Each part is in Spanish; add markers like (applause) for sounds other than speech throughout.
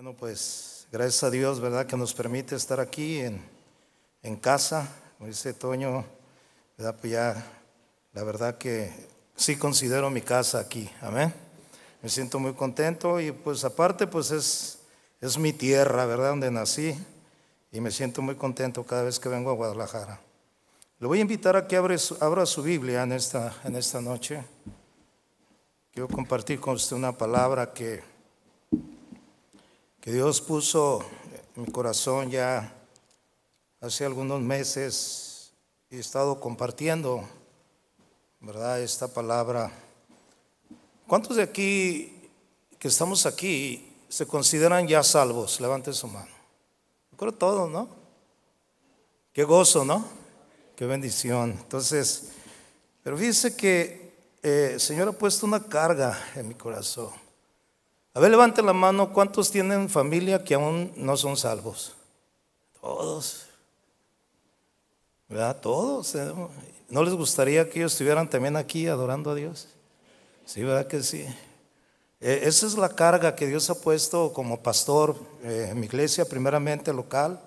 Bueno, pues gracias a Dios, ¿verdad? Que nos permite estar aquí en, casa. Como dice Toño, ¿verdad? Pues ya, la verdad que sí considero mi casa aquí. Amén. Me siento muy contento y pues aparte, pues es, es mi tierra, ¿verdad? Donde nací y me siento muy contento cada vez que vengo a Guadalajara. Le voy a invitar a que abra su, abra su Biblia en esta, en esta noche. Quiero compartir con usted una palabra que que Dios puso en mi corazón ya hace algunos meses y he estado compartiendo, ¿verdad?, esta palabra. ¿Cuántos de aquí que estamos aquí se consideran ya salvos? Levanten su mano. Yo creo todos, ¿no? Qué gozo, ¿no? Qué bendición. Entonces, pero fíjense que eh, el Señor ha puesto una carga en mi corazón. A ver, levanten la mano, ¿cuántos tienen familia que aún no son salvos? Todos. ¿Verdad? Todos. ¿eh? ¿No les gustaría que ellos estuvieran también aquí adorando a Dios? Sí, ¿verdad que sí? Eh, esa es la carga que Dios ha puesto como pastor eh, en mi iglesia, primeramente local,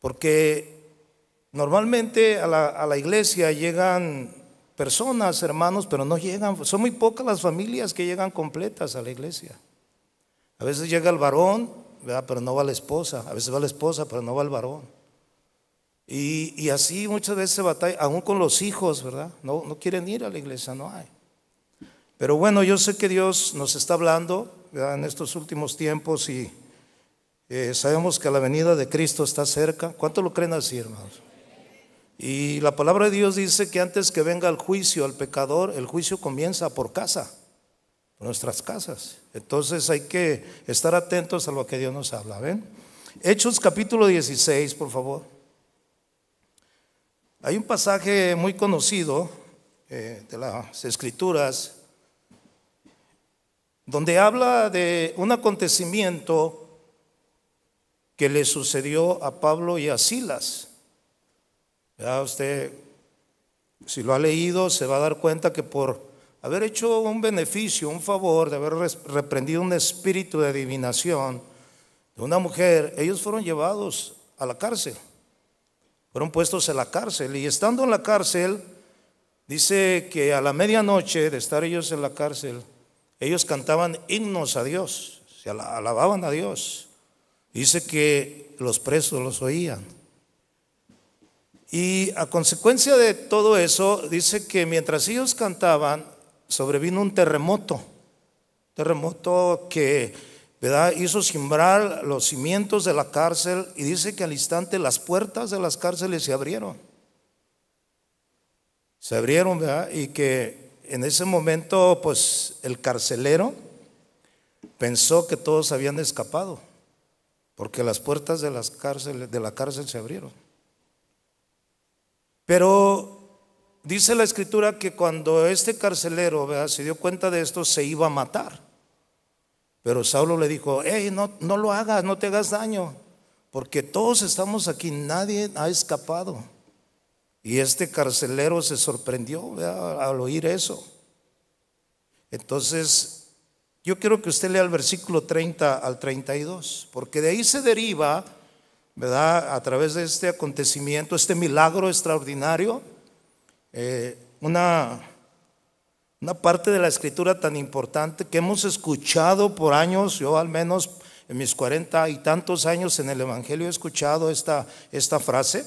porque normalmente a la iglesia llegan personas, hermanos, pero no llegan. Son muy pocas las familias que llegan completas a la iglesia. A veces llega el varón, ¿verdad? pero no va la esposa. A veces va la esposa, pero no va el varón. Y, así muchas veces se batalla, aún con los hijos, ¿verdad? No, no quieren ir a la iglesia, no hay. Pero bueno, yo sé que Dios nos está hablando en estos últimos tiempos y eh, sabemos que la venida de Cristo está cerca. ¿Cuánto lo creen así, hermanos? Y la palabra de Dios dice que antes que venga el juicio al pecador, el juicio comienza por casa, por nuestras casas. Entonces hay que estar atentos a lo que Dios nos habla. ¿Ven? Hechos capítulo 16, por favor. Hay un pasaje muy conocido eh, de las escrituras donde habla de un acontecimiento que le sucedió a Pablo y a Silas. Ya usted, si lo ha leído, se va a dar cuenta que por haber hecho un beneficio, un favor, de haber reprendido un espíritu de adivinación de una mujer, ellos fueron llevados a la cárcel. Fueron puestos en la cárcel. Y estando en la cárcel, dice que a la medianoche de estar ellos en la cárcel, ellos cantaban himnos a Dios, se alababan a Dios. Dice que los presos los oían. Y a consecuencia de todo eso, dice que mientras ellos cantaban, sobrevino un terremoto, terremoto que hizo cimbrar los cimientos de la cárcel y dice que al instante las puertas de las cárceles se abrieron. Se abrieron, ¿verdad? Y que en ese momento, pues el carcelero pensó que todos habían escapado, porque las puertas de, las cárceles, de la cárcel se abrieron. Pero dice la escritura que cuando este carcelero se dio cuenta de esto, se iba a matar. Pero Saulo le dijo, hey, no, no lo hagas, no te hagas daño, porque todos estamos aquí, nadie ha escapado. Y este carcelero se sorprendió al oír eso. Entonces, yo quiero que usted lea el versículo 30 al 32, porque de ahí se deriva ¿verdad? A través de este acontecimiento, este milagro extraordinario, eh, una, una parte de la escritura tan importante que hemos escuchado por años, yo al menos en mis cuarenta y tantos años en el Evangelio he escuchado esta, esta frase,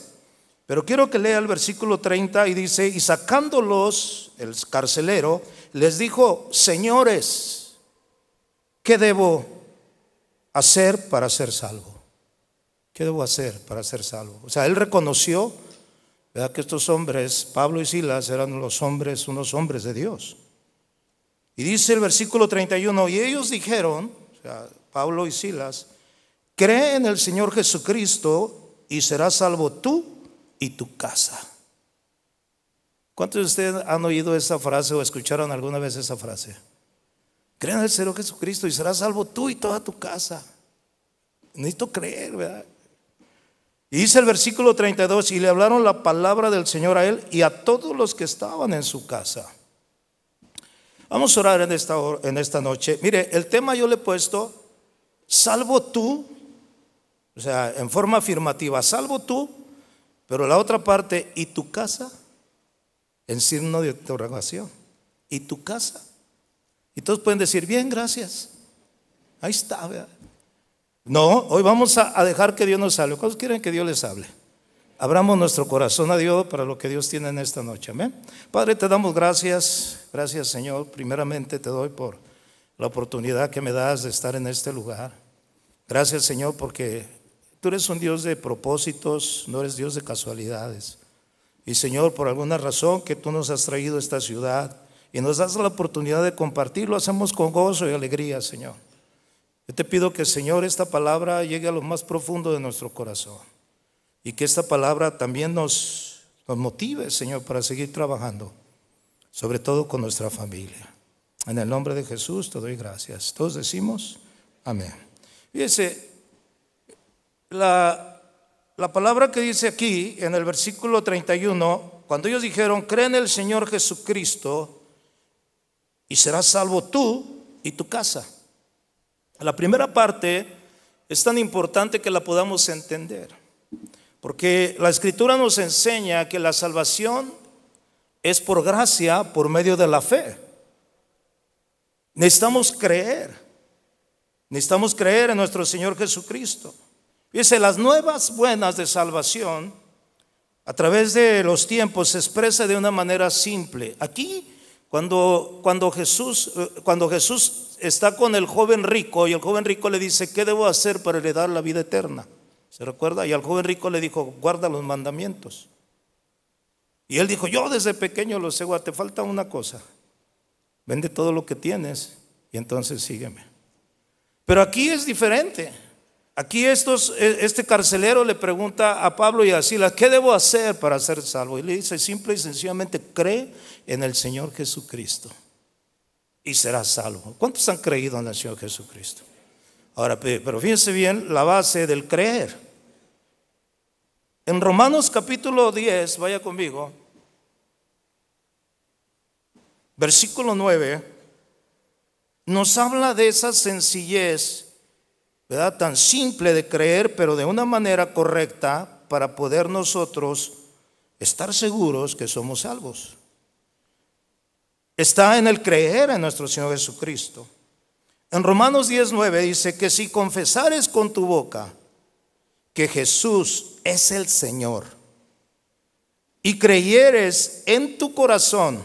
pero quiero que lea el versículo 30 y dice, y sacándolos, el carcelero, les dijo, señores, ¿qué debo hacer para ser salvo? ¿Qué debo hacer para ser salvo? O sea, él reconoció ¿verdad? que estos hombres, Pablo y Silas, eran los hombres, unos hombres de Dios. Y dice el versículo 31, y ellos dijeron, o sea, Pablo y Silas, cree en el Señor Jesucristo y serás salvo tú y tu casa. ¿Cuántos de ustedes han oído esa frase o escucharon alguna vez esa frase? Cree en el Señor Jesucristo y serás salvo tú y toda tu casa. Necesito creer, ¿verdad? Y dice el versículo 32, y le hablaron la palabra del Señor a él y a todos los que estaban en su casa. Vamos a orar en esta, en esta noche. Mire, el tema yo le he puesto, salvo tú, o sea, en forma afirmativa, salvo tú, pero la otra parte, ¿y tu casa? En signo de interrogación. ¿Y tu casa? Y todos pueden decir, bien, gracias. Ahí está, vea no, hoy vamos a, dejar que Dios nos hable. ¿Cuántos quieren que Dios les hable? Abramos nuestro corazón a Dios para lo que Dios tiene en esta noche. Amén. Padre, te damos gracias. Gracias, Señor. Primeramente te doy por la oportunidad que me das de estar en este lugar. Gracias, Señor, porque tú eres un Dios de propósitos, no eres Dios de casualidades. Y Señor, por alguna razón que tú nos has traído a esta ciudad y nos das la oportunidad de compartirlo, hacemos con gozo y alegría, Señor. Yo te pido que, Señor, esta palabra llegue a lo más profundo de nuestro corazón y que esta palabra también nos, motive, Señor, para seguir trabajando, sobre todo con nuestra familia. En el nombre de Jesús te doy gracias. Todos decimos amén. Fíjese, la, la palabra que dice aquí en el versículo 31, cuando ellos dijeron, cree en el Señor Jesucristo y serás salvo tú y tu casa. La primera parte es tan importante que la podamos entender, porque la escritura nos enseña que la salvación es por gracia, por medio de la fe. Necesitamos creer, necesitamos creer en nuestro Señor Jesucristo. Dice, las nuevas buenas de salvación a través de los tiempos se expresa de una manera simple. Aquí cuando, cuando, Jesús, eh, cuando Jesús está con el joven rico y el joven rico le dice, ¿qué debo hacer para heredar la vida eterna? ¿Se recuerda? Y al joven rico le dijo, guarda los mandamientos. Y él dijo, yo desde pequeño lo sé, te falta una cosa. Vende todo lo que tienes y entonces sígueme. Pero aquí es diferente. Aquí e, este carcelero le pregunta a Pablo y a Silas, ¿qué debo hacer para ser salvo? Y le dice, simple y sencillamente, cree en el Señor Jesucristo y serás salvo. ¿Cuántos han creído en el Señor Jesucristo? Ahora, pero fíjense bien la base del creer. En Romanos capítulo 10, vaya conmigo, versículo 9, nos habla de esa sencillez ¿verdad? Tan simple de creer, pero de una manera correcta para poder nosotros estar seguros que somos salvos. Está en el creer en nuestro Señor Jesucristo. En Romanos 19 dice que si confesares con tu boca que Jesús es el Señor y creyeres en tu corazón,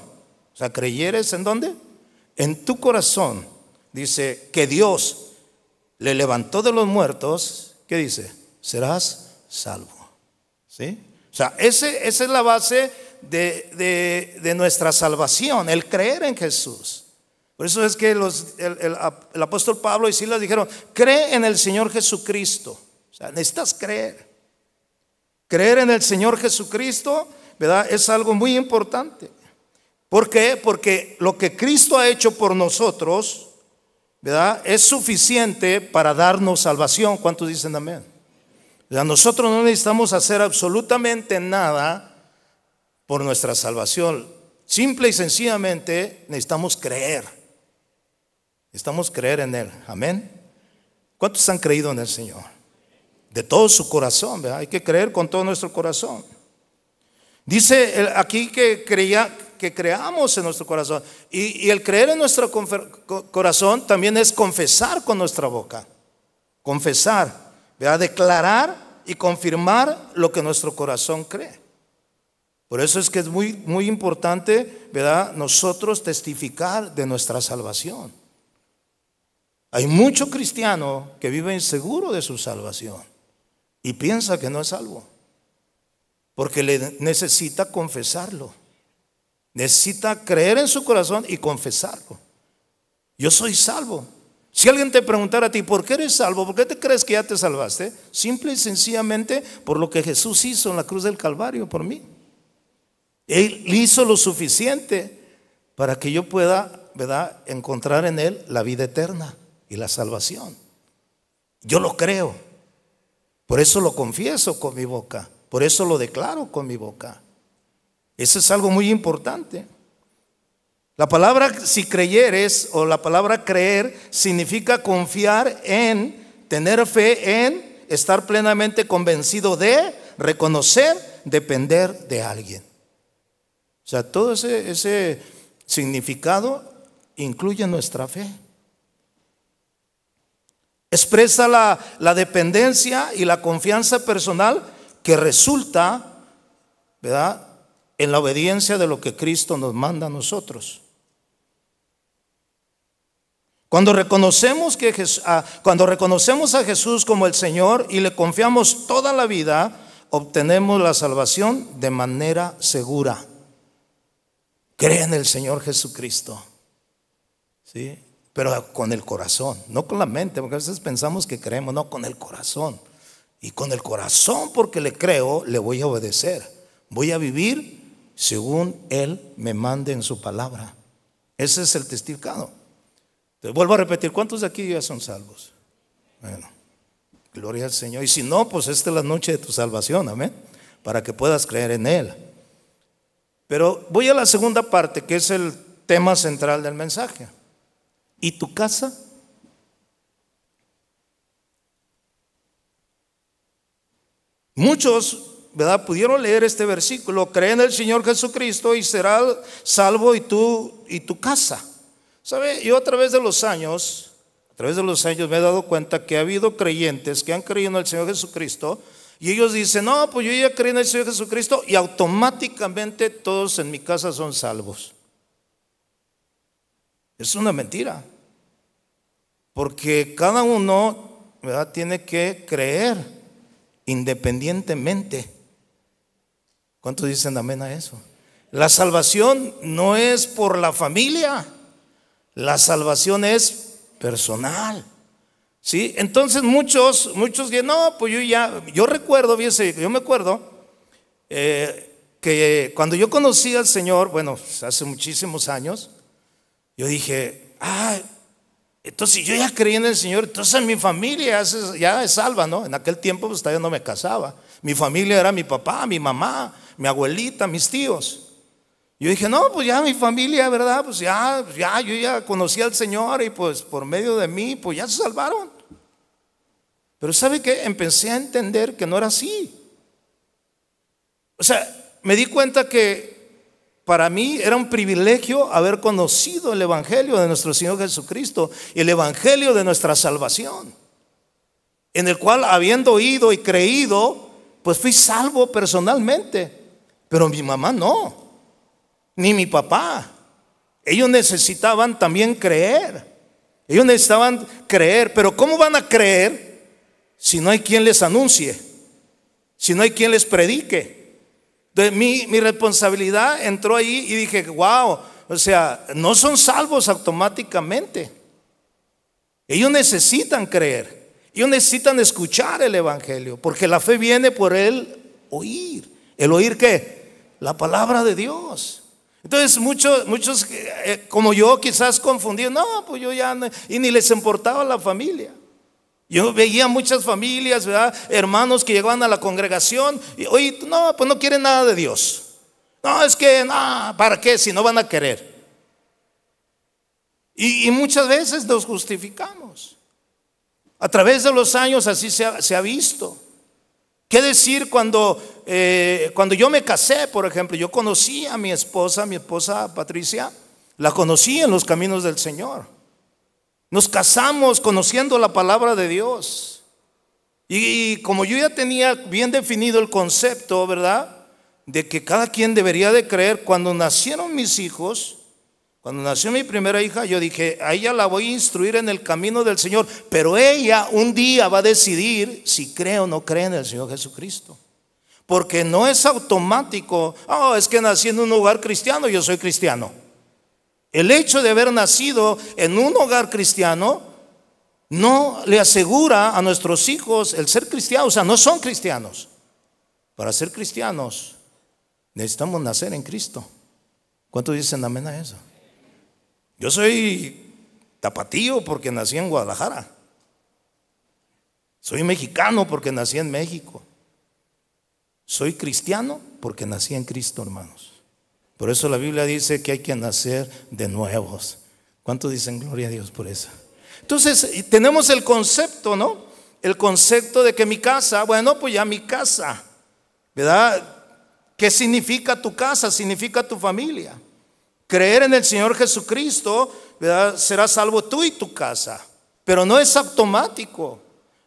o sea, creyeres en dónde? En tu corazón, dice que Dios le levantó de los muertos, ¿qué dice? Serás salvo. ¿Sí? O sea, ese, esa es la base de, nuestra salvación, el creer en Jesús. Por eso es que el, apóstol Pablo y Silas dijeron, cree en el Señor Jesucristo. O sea, necesitas creer. Creer en el Señor Jesucristo, ¿verdad? Es algo muy importante. ¿Por qué? Porque lo que Cristo ha hecho por nosotros, ¿verdad? Es suficiente para darnos salvación. ¿Cuántos dicen amén? Nosotros no necesitamos hacer absolutamente nada por nuestra salvación. Simple y sencillamente necesitamos creer. Necesitamos creer en Él. Amén. ¿Cuántos han creído en el Señor? De todo su corazón, ¿verdad? Hay que creer con todo nuestro corazón. Dice aquí que creía, que creamos en nuestro corazón. Y, el creer en nuestro corazón también es confesar con nuestra boca. Confesar, ¿verdad? Declarar y confirmar lo que nuestro corazón cree. Por eso es que es muy, muy importante, ¿verdad? Nosotros testificar de nuestra salvación. Hay mucho cristiano que vive inseguro de su salvación y piensa que no es salvo, porque le necesita confesarlo. Necesita creer en su corazón y confesarlo. Yo soy salvo. Si alguien te preguntara a ti, ¿por qué eres salvo? ¿Por qué te crees que ya te salvaste? Simple y sencillamente por lo que Jesús hizo en la cruz del Calvario por mí. Él hizo lo suficiente para que yo pueda ¿verdad? encontrar en Él la vida eterna y la salvación. Yo lo creo. Por eso lo confieso con mi boca. Por eso lo declaro con mi boca. Eso es algo muy importante. La palabra si creyeres o la palabra creer significa confiar en, tener fe en, estar plenamente convencido de, reconocer, depender de alguien. O sea, todo ese, significado incluye nuestra fe. Expresa la, la, dependencia y la confianza personal que resulta, ¿verdad? en la obediencia de lo que Cristo nos manda a nosotros. Cuando reconocemos, que cuando reconocemos a Jesús como el Señor y le confiamos toda la vida, obtenemos la salvación de manera segura. Cree en el Señor Jesucristo. ¿Sí? Pero con el corazón, no con la mente, porque a veces pensamos que creemos, no, con el corazón. Y con el corazón, porque le creo, le voy a obedecer. Voy a vivir según Él me mande en su palabra. Ese es el testificado. Te vuelvo a repetir, ¿cuántos de aquí ya son salvos? Bueno, gloria al Señor. Y si no, pues esta es la noche de tu salvación, amén, para que puedas creer en Él. Pero voy a la segunda parte, que es el tema central del mensaje. ¿Y tu casa? Muchos ¿verdad? Pudieron leer este versículo, cree en el Señor Jesucristo y será salvo y tú y tu casa. ¿Sabe? Yo a través de los años, a través de los años me he dado cuenta que ha habido creyentes que han creído en el Señor Jesucristo y ellos dicen, no, pues yo ya creí en el Señor Jesucristo y automáticamente todos en mi casa son salvos. Es una mentira. Porque cada uno ¿verdad? tiene que creer independientemente. ¿Cuántos dicen amén a eso? La salvación no es por la familia, la salvación es personal. ¿Sí? Entonces muchos, muchos dicen no, pues yo ya, yo recuerdo, yo me acuerdo eh, que cuando yo conocí al Señor, bueno, hace muchísimos años, yo dije, ah, entonces yo ya creí en el Señor, entonces mi familia ya es salva, ¿no? En aquel tiempo pues todavía no me casaba. Mi familia era mi papá, mi mamá, mi abuelita, mis tíos. Yo dije, no, pues ya mi familia, ¿verdad? Pues ya, pues ya, yo ya conocí al Señor y pues por medio de mí, pues ya se salvaron. Pero ¿sabe qué? Empecé a entender que no era así. O sea, me di cuenta que para mí era un privilegio haber conocido el Evangelio de nuestro Señor Jesucristo y el Evangelio de nuestra salvación, en el cual habiendo oído y creído, pues fui salvo personalmente. Pero mi mamá no, ni mi papá. Ellos necesitaban también creer. Ellos necesitaban creer, pero ¿cómo van a creer si no hay quien les anuncie? Si no hay quien les predique. De mi, mi responsabilidad entró ahí y dije, wow, o sea, no son salvos automáticamente. Ellos necesitan creer. Ellos necesitan escuchar el Evangelio, porque la fe viene por el oír. ¿El oír qué? la palabra de Dios. Entonces muchos, muchos eh, eh, como yo quizás confundido. no, pues yo ya, no, y ni les importaba la familia. Yo veía muchas familias, ¿verdad? Hermanos que llegaban a la congregación y, oye, no, pues no quieren nada de Dios. No, es que, no, ¿para qué? Si no van a querer. Y, muchas veces nos justificamos. A través de los años así se ha visto. ¿Qué decir cuando, eh, cuando yo me casé, por ejemplo? Yo conocí a mi esposa, mi esposa Patricia, la conocí en los caminos del Señor. Nos casamos conociendo la palabra de Dios. Y, y como yo ya tenía bien definido el concepto, ¿verdad? De que cada quien debería de creer, cuando nacieron mis hijos, cuando nació mi primera hija, yo dije, a ella la voy a instruir en el camino del Señor, pero ella un día va a decidir si cree o no cree en el Señor Jesucristo. Porque no es automático, oh, es que nací en un hogar cristiano, yo soy cristiano. El hecho de haber nacido en un hogar cristiano no le asegura a nuestros hijos el ser cristiano, o sea, no son cristianos. Para ser cristianos necesitamos nacer en Cristo. ¿Cuántos dicen amén a eso? Yo soy tapatío porque nací en Guadalajara. Soy mexicano porque nací en México. Soy cristiano porque nací en Cristo, hermanos. Por eso la Biblia dice que hay que nacer de nuevos. ¿Cuántos dicen gloria a Dios por eso? Entonces, tenemos el concepto, ¿no? El concepto de que mi casa, bueno, pues ya mi casa, ¿verdad? ¿Qué significa tu casa? Significa tu familia creer en el Señor Jesucristo, será salvo tú y tu casa. Pero no es automático.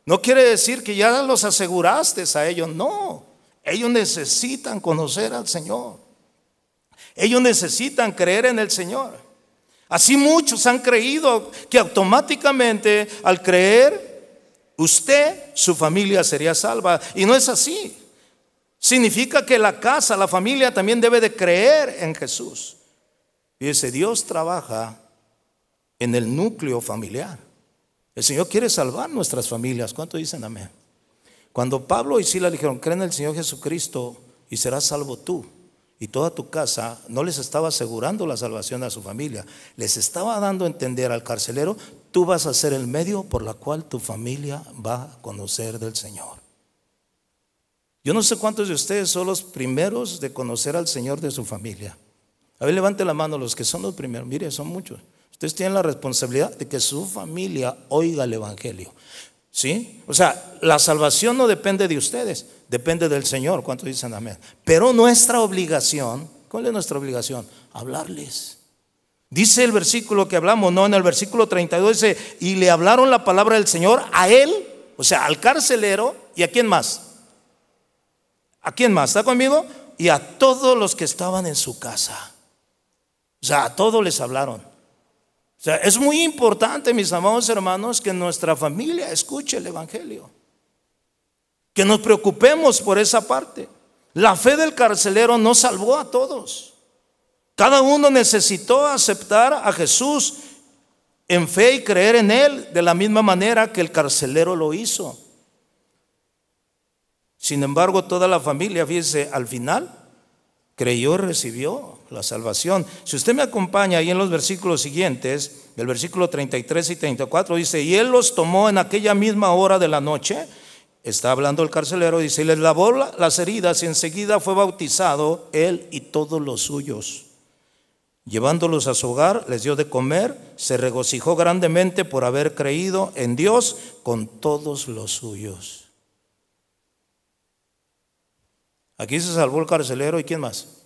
No quiere decir que ya los aseguraste a ellos, no. Ellos necesitan conocer al Señor. Ellos necesitan creer en el Señor. Así muchos han creído que automáticamente al creer, usted, su familia sería salva. Y no es así. Significa que la casa, la familia también debe de creer en Jesús. Y Dice Dios trabaja en el núcleo familiar. El Señor quiere salvar nuestras familias. ¿Cuánto dicen amén? Cuando Pablo y Sila dijeron, creen en el Señor Jesucristo y serás salvo tú y toda tu casa, no les estaba asegurando la salvación a su familia. Les estaba dando a entender al carcelero, tú vas a ser el medio por la cual tu familia va a conocer del Señor. Yo no sé cuántos de ustedes son los primeros de conocer al Señor de su familia. A ver, levante la mano los que son los primeros. Mire, son muchos. Ustedes tienen la responsabilidad de que su familia oiga el Evangelio. ¿Sí? O sea, la salvación no depende de ustedes, depende del Señor. ¿cuánto dicen amén? Pero nuestra obligación, ¿cuál es nuestra obligación? Hablarles. Dice el versículo que hablamos, ¿no? En el versículo 32 dice, y le hablaron la palabra del Señor a él, o sea, al carcelero, ¿y a quién más? ¿A quién más? ¿Está conmigo? Y a todos los que estaban en su casa. O sea, a todos les hablaron. O sea, es muy importante, mis amados hermanos, que nuestra familia escuche el Evangelio. Que nos preocupemos por esa parte. La fe del carcelero no salvó a todos. Cada uno necesitó aceptar a Jesús en fe y creer en Él de la misma manera que el carcelero lo hizo. Sin embargo, toda la familia, fíjense, al final creyó, recibió la salvación. Si usted me acompaña ahí en los versículos siguientes, del versículo 33 y 34, dice, y él los tomó en aquella misma hora de la noche, está hablando el carcelero, dice, y les lavó las heridas y enseguida fue bautizado él y todos los suyos. Llevándolos a su hogar, les dio de comer, se regocijó grandemente por haber creído en Dios con todos los suyos. Aquí se salvó el carcelero y quién más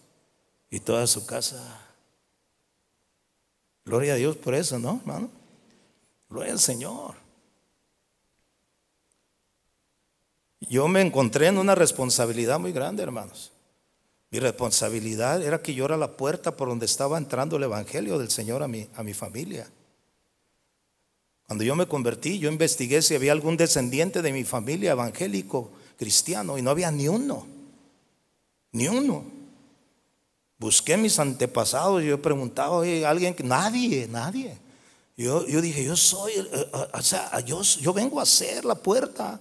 y toda su casa. Gloria a Dios por eso, ¿no, hermano? Gloria al Señor. Yo me encontré en una responsabilidad muy grande, hermanos. Mi responsabilidad era que yo era la puerta por donde estaba entrando el Evangelio del Señor a mi, a mi familia. Cuando yo me convertí, yo investigué si había algún descendiente de mi familia evangélico, cristiano, y no había ni uno, ni uno. Busqué mis antepasados yo he preguntado a alguien que nadie, nadie. Yo, yo dije, yo soy, eh, eh, o sea, yo, yo vengo a hacer la puerta.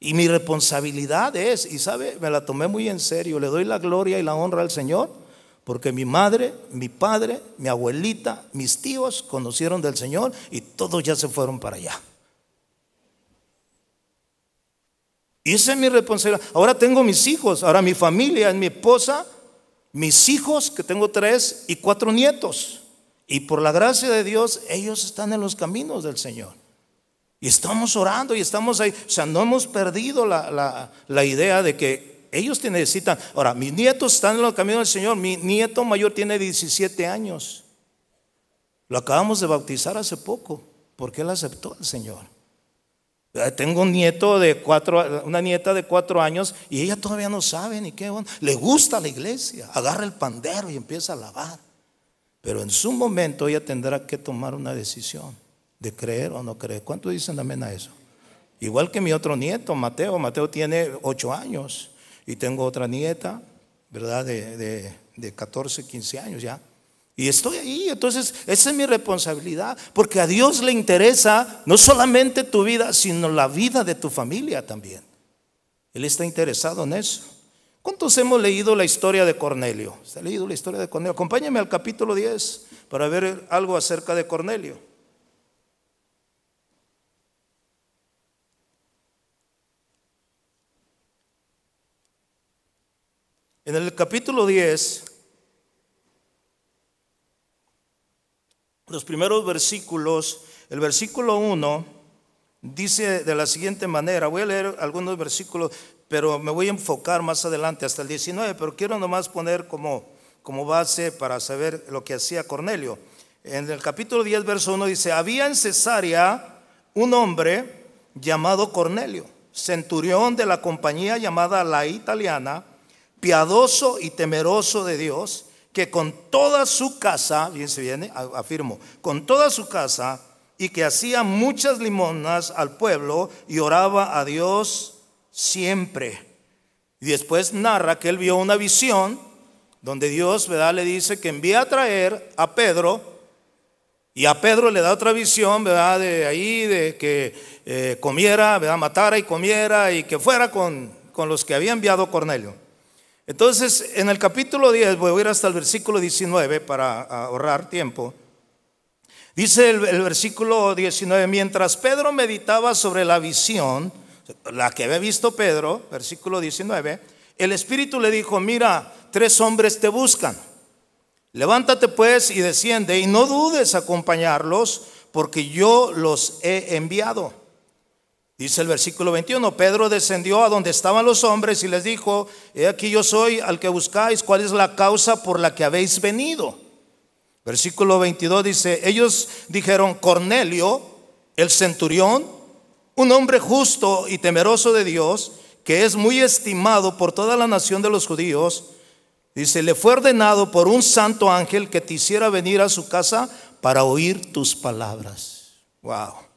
Y mi responsabilidad es, y sabe, me la tomé muy en serio, le doy la gloria y la honra al Señor, porque mi madre, mi padre, mi abuelita, mis tíos conocieron del Señor y todos ya se fueron para allá. Y esa es mi responsabilidad. Ahora tengo mis hijos, ahora mi familia, mi esposa, mis hijos, que tengo tres, y cuatro nietos. Y por la gracia de Dios, ellos están en los caminos del Señor. Y estamos orando y estamos ahí. O sea, no hemos perdido la, idea de que ellos te necesitan. Ahora, mis nietos están en los caminos del Señor. Mi nieto mayor tiene 17 años. Lo acabamos de bautizar hace poco porque él aceptó al Señor. Ah, tengo un nieto de cuatro, una nieta de cuatro años y ella todavía no sabe ni qué. Le gusta la iglesia, agarra el pandero y empieza a lavar, Pero en su momento ella tendrá que tomar una decisión de creer o no creer. ¿Cuánto dicen amén a eso? Igual que mi otro nieto, Mateo. Mateo tiene ocho años y tengo otra nieta, ¿verdad? de 14, 15 años ya. Y estoy ahí, entonces esa es mi responsabilidad, porque a Dios le interesa no solamente tu vida, sino la vida de tu familia también. Él está interesado en eso. ¿Cuántos hemos leído la historia de Cornelio? ¿Se ha leído la historia de Cornelio? Acompáñame al capítulo 10 para ver algo acerca de Cornelio. En el capítulo 10 los primeros versículos, el versículo 1 dice de la siguiente manera, voy a leer algunos versículos, pero me voy a enfocar más adelante hasta el 19, pero quiero nomás poner como, como base para saber lo que hacía Cornelio. En el capítulo 10, verso 1 dice, había en Cesarea un hombre llamado Cornelio, centurión de la compañía llamada la italiana, piadoso y temeroso de Dios que con toda su casa, bien se viene, afirmo, con toda su casa, y que hacía muchas limonas al pueblo y oraba a Dios siempre. Y después narra que él vio una visión donde Dios ¿verdad? le dice que envía a traer a Pedro y a Pedro le da otra visión, ¿verdad? De ahí, de que eh, comiera, ¿verdad? Matara y comiera y que fuera con, con los que había enviado Cornelio. Entonces, en el capítulo 10, voy a ir hasta el versículo 19 para ahorrar tiempo. Dice el, versículo 19, mientras Pedro meditaba sobre la visión, la que había visto Pedro, versículo 19, el Espíritu le dijo, mira, tres hombres te buscan. Levántate pues y desciende y no dudes acompañarlos porque yo los he enviado. Dice el versículo 21, Pedro descendió a donde estaban los hombres y les dijo, he aquí yo soy al que buscáis, ¿cuál es la causa por la que habéis venido? Versículo 22 dice, ellos dijeron, Cornelio, el centurión, un hombre justo y temeroso de Dios, que es muy estimado por toda la nación de los judíos, dice, le fue ordenado por un santo ángel que te hiciera venir a su casa para oír tus palabras. Wow.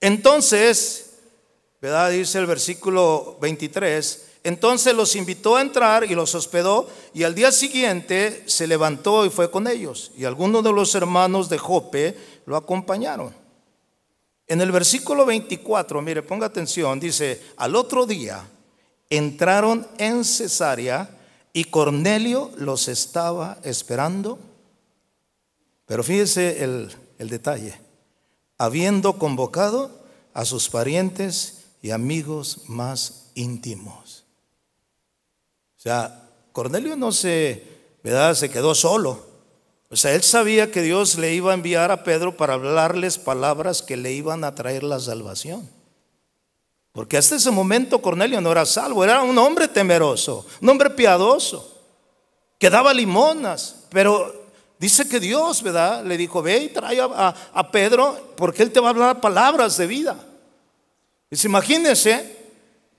Entonces, ¿verdad? Dice el versículo 23. Entonces los invitó a entrar y los hospedó y al día siguiente se levantó y fue con ellos. Y algunos de los hermanos de Jope lo acompañaron. En el versículo 24, mire, ponga atención, dice, al otro día entraron en Cesarea y Cornelio los estaba esperando. Pero fíjese el detalle habiendo convocado a sus parientes y amigos más íntimos. O sea, Cornelio no se, ¿verdad? Se quedó solo. O sea, él sabía que Dios le iba a enviar a Pedro para hablarles palabras que le iban a traer la salvación. Porque hasta ese momento Cornelio no era salvo, era un hombre temeroso, un hombre piadoso, que daba limonas, pero Dice que Dios, ¿verdad? Le dijo, ve y trae a, Pedro porque él te va a hablar palabras de vida. Dice, pues imagínense,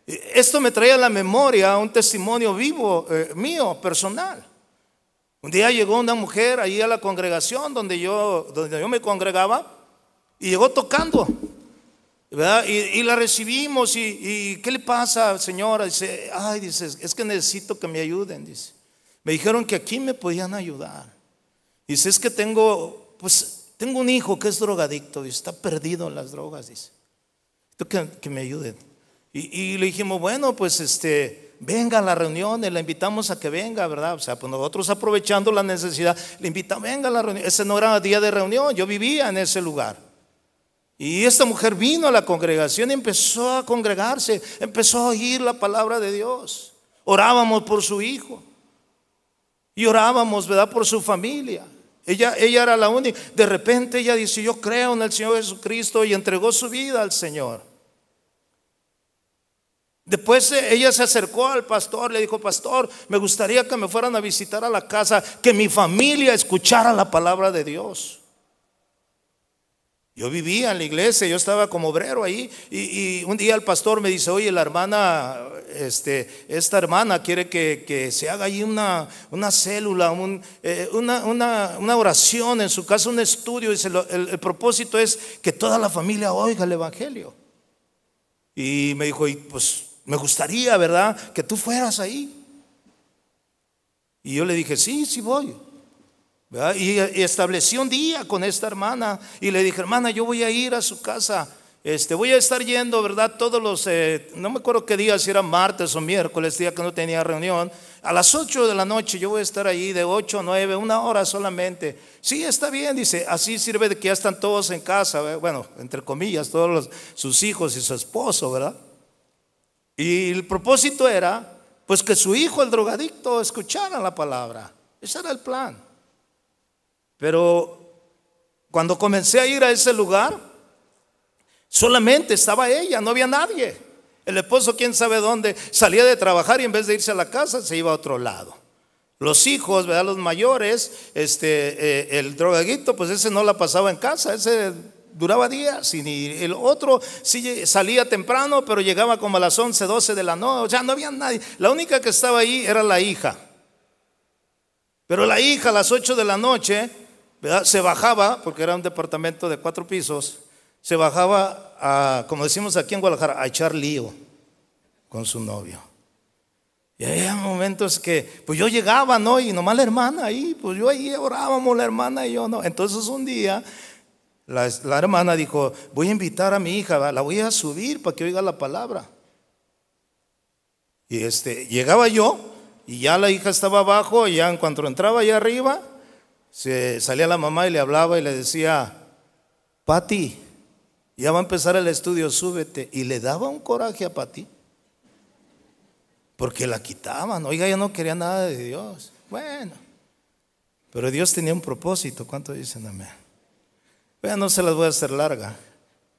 esto me trae a la memoria un testimonio vivo eh, mío, personal. Un día llegó una mujer ahí a la congregación donde yo, donde yo me congregaba y llegó tocando. ¿verdad? Y, la recibimos y, y ¿qué le pasa, señora? Dice, ay, dice, es que necesito que me ayuden, dice. Me dijeron que aquí me podían ayudar. Dice, es que tengo, pues, tengo un hijo que es drogadicto, y está perdido en las drogas, dice. Que, me ayuden. Y, le dijimos, bueno, pues este, venga a la reunión, y eh, la invitamos a que venga, ¿verdad? O sea, pues nosotros aprovechando la necesidad, le invitamos, venga a la reunión. Ese no era día de reunión, yo vivía en ese lugar. Y esta mujer vino a la congregación y empezó a congregarse, empezó a oír la palabra de Dios. Orábamos por su hijo y orábamos, ¿verdad?, por su familia. Ella, ella era la única. De repente ella dice, yo creo en el Señor Jesucristo y entregó su vida al Señor. Después eh, ella se acercó al pastor, le dijo, pastor, me gustaría que me fueran a visitar a la casa, que mi familia escuchara la palabra de Dios. Yo vivía en la iglesia, yo estaba como obrero ahí y, un día el pastor me dice, oye, la hermana, este, esta hermana quiere que, se haga ahí una, una célula, eh, una, oración, en su casa, un estudio. y el, el propósito es que toda la familia oiga el Evangelio. Y me dijo, y pues me gustaría, ¿verdad? Que tú fueras ahí. Y yo le dije, sí, sí voy. Y, estableció un día con esta hermana y le dije, hermana, yo voy a ir a su casa. Este, voy a estar yendo, ¿verdad? Todos los, eh, no me acuerdo qué día, si era martes o miércoles, día que no tenía reunión. A las 8 de la noche yo voy a estar ahí de 8 a 9, una hora solamente. Sí, está bien, dice, así sirve de que ya están todos en casa, bueno, entre comillas, todos los, sus hijos y su esposo, ¿verdad? Y el propósito era, pues que su hijo, el drogadicto, escuchara la palabra. Ese era el plan. Pero cuando comencé a ir a ese lugar, solamente estaba ella, no había nadie. El esposo, quién sabe dónde, salía de trabajar y en vez de irse a la casa, se iba a otro lado. Los hijos, Los mayores, este, eh, el drogadito, pues ese no la pasaba en casa, ese duraba días y ni El otro sí salía temprano, pero llegaba como a las 11, 12 de la noche, o sea, no había nadie. La única que estaba ahí era la hija. Pero la hija a las 8 de la noche se bajaba, porque era un departamento de cuatro pisos, se bajaba a, como decimos aquí en Guadalajara, a echar lío con su novio. Y había momentos que, pues yo llegaba, ¿no? Y nomás la hermana ahí, pues yo ahí orábamos, la hermana y yo, ¿no? Entonces un día la, la hermana dijo, voy a invitar a mi hija, la voy a subir para que oiga la palabra. Y este, llegaba yo y ya la hija estaba abajo, y ya en cuanto entraba allá arriba, se salía la mamá y le hablaba y le decía, Pati, ya va a empezar el estudio, súbete. Y le daba un coraje a Pati, porque la quitaban. Oiga, yo no quería nada de Dios. Bueno, pero Dios tenía un propósito. ¿Cuánto dicen amén? Vean, no se las voy a hacer larga.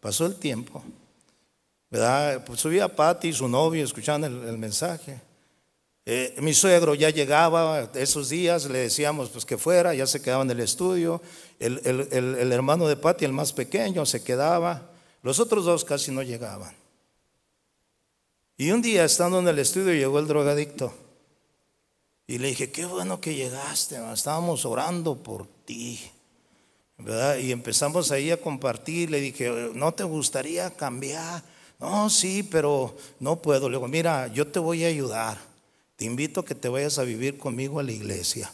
Pasó el tiempo. ¿Verdad? Pues, subía Pati y su novio, escuchando el mensaje. Eh, mi suegro ya llegaba esos días, le decíamos pues que fuera, ya se quedaba en el estudio. El, hermano de Pati, el más pequeño, se quedaba. Los otros dos casi no llegaban. Y un día estando en el estudio llegó el drogadicto. Y le dije, qué bueno que llegaste, estábamos orando por ti. Y empezamos ahí a compartir. Le dije, ¿no te gustaría cambiar? No, sí, pero no puedo. Le digo, mira, yo te voy a ayudar te invito a que te vayas a vivir conmigo a la iglesia.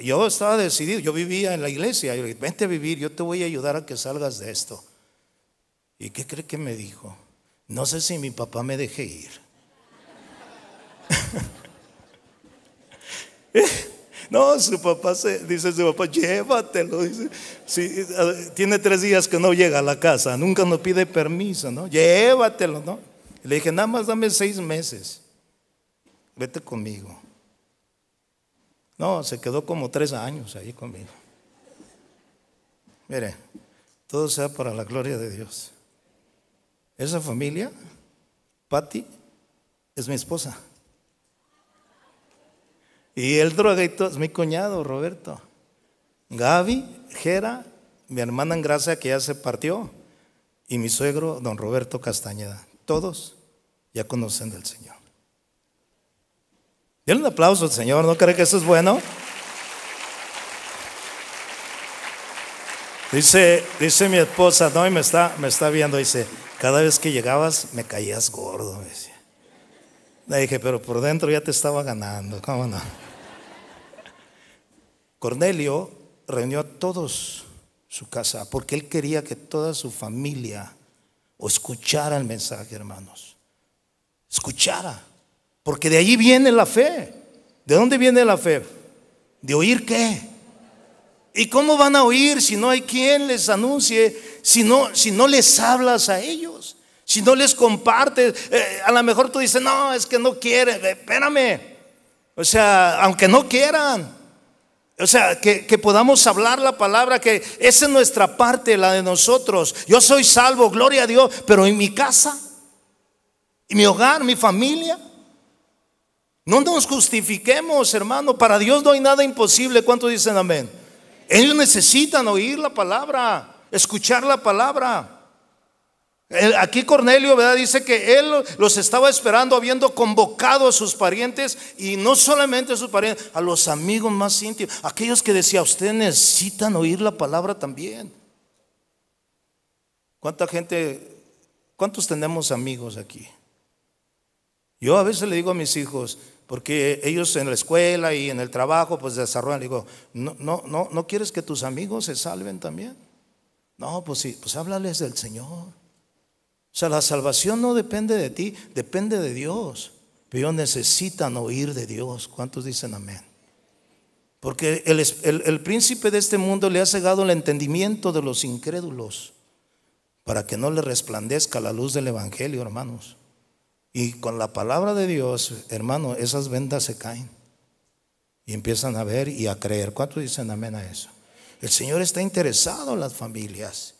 Yo estaba decidido, yo vivía en la iglesia, yo le vente a vivir, yo te voy a ayudar a que salgas de esto. ¿Y qué cree que me dijo? No sé si mi papá me deje ir. (laughs) no, su papá se, dice su papá, llévatelo. Dice, si, tiene tres días que no llega a la casa, nunca nos pide permiso, ¿no? Llévatelo, ¿no? Le dije, nada más dame seis meses vete conmigo. No, se quedó como tres años ahí conmigo. Mire, todo sea para la gloria de Dios. Esa familia, Patty, es mi esposa. Y el droguito es mi cuñado, Roberto. Gaby, Jera, mi hermana en gracia que ya se partió, y mi suegro, don Roberto Castañeda. Todos ya conocen del Señor. Dile un aplauso al Señor, ¿no cree que eso es bueno? Dice, dice mi esposa, no, y me está, me está viendo, dice, cada vez que llegabas me caías gordo, me Le dije, pero por dentro ya te estaba ganando, ¿cómo no? Cornelio reunió a todos su casa porque él quería que toda su familia escuchara el mensaje, hermanos. Escuchara. Porque de allí viene la fe. ¿De dónde viene la fe? ¿De oír qué? ¿Y cómo van a oír si no hay quien les anuncie, si no, si no les hablas a ellos, si no les compartes? Eh, a lo mejor tú dices, no, es que no quieren, espérame. O sea, aunque no quieran. O sea, que, que, podamos hablar la palabra, que esa es nuestra parte, la de nosotros. Yo soy salvo, gloria a Dios, pero en mi casa, en mi hogar, mi familia. No nos justifiquemos, hermano. Para Dios no hay nada imposible. ¿Cuántos dicen amén? Ellos necesitan oír la palabra, escuchar la palabra. Aquí Cornelio ¿verdad? dice que él los estaba esperando habiendo convocado a sus parientes y no solamente a sus parientes, a los amigos más íntimos, aquellos que decía, ustedes necesitan oír la palabra también. ¿Cuánta gente, cuántos tenemos amigos aquí? Yo a veces le digo a mis hijos, porque ellos en la escuela y en el trabajo pues desarrollan. Digo, no, no, no, ¿no quieres que tus amigos se salven también? No, pues sí, pues háblales del Señor. O sea, la salvación no depende de ti, depende de Dios. Pero ellos necesitan oír de Dios. ¿Cuántos dicen amén? Porque el, el príncipe de este mundo le ha cegado el entendimiento de los incrédulos para que no le resplandezca la luz del Evangelio, hermanos. Y con la palabra de Dios, hermano, esas vendas se caen. Y empiezan a ver y a creer. ¿Cuántos dicen amén a eso? El Señor está interesado en las familias.